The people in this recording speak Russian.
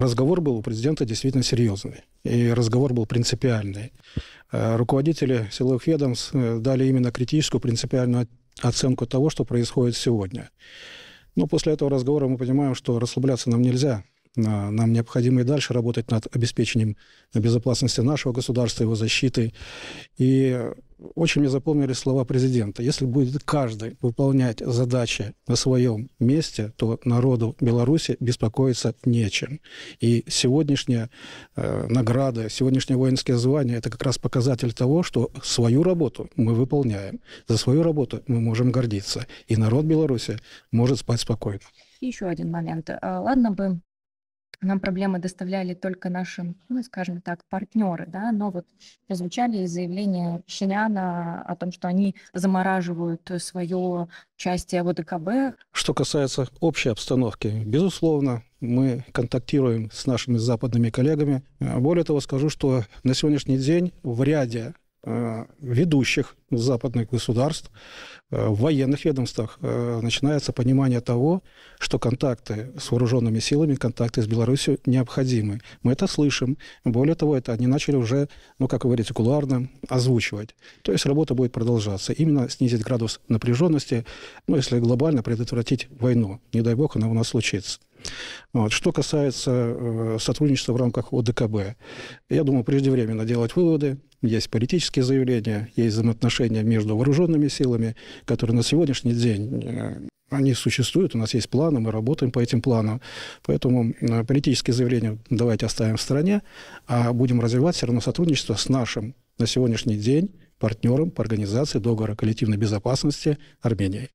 Разговор был у президента действительно серьезный, и разговор был принципиальный. Э, руководители силовых ведомств э, дали именно критическую принципиальную оценку того, что происходит сегодня. Но после этого разговора мы понимаем, что расслабляться нам нельзя. Э, нам необходимо и дальше работать над обеспечением безопасности нашего государства, его защиты И очень мне запомнили слова президента. Если будет каждый выполнять задачи на своем месте, то народу Беларуси беспокоиться нечем. И сегодняшняя э, награда, сегодняшние воинские звания – это как раз показатель того, что свою работу мы выполняем. За свою работу мы можем гордиться. И народ Беларуси может спать спокойно. Еще один момент. Э, ладно бы нам проблемы доставляли только наши, ну, скажем так, партнеры, да, но вот прозвучали заявления Шиняна о том, что они замораживают свое участие в ОДКБ. Что касается общей обстановки, безусловно, мы контактируем с нашими западными коллегами. Более того, скажу, что на сегодняшний день в ряде Э, ведущих западных государств, э, в военных ведомствах э, начинается понимание того, что контакты с вооруженными силами, контакты с Беларусью необходимы. Мы это слышим. Более того, это они начали уже, ну, как говорится, кулуарно озвучивать. То есть работа будет продолжаться. Именно снизить градус напряженности, ну, если глобально предотвратить войну. Не дай бог, она у нас случится. Вот. Что касается э, сотрудничества в рамках ОДКБ, я думаю, преждевременно делать выводы. Есть политические заявления, есть взаимоотношения между вооруженными силами, которые на сегодняшний день э, они существуют, у нас есть планы, мы работаем по этим планам. Поэтому э, политические заявления давайте оставим в стороне, а будем развивать все равно сотрудничество с нашим на сегодняшний день партнером по организации договора коллективной безопасности Армении.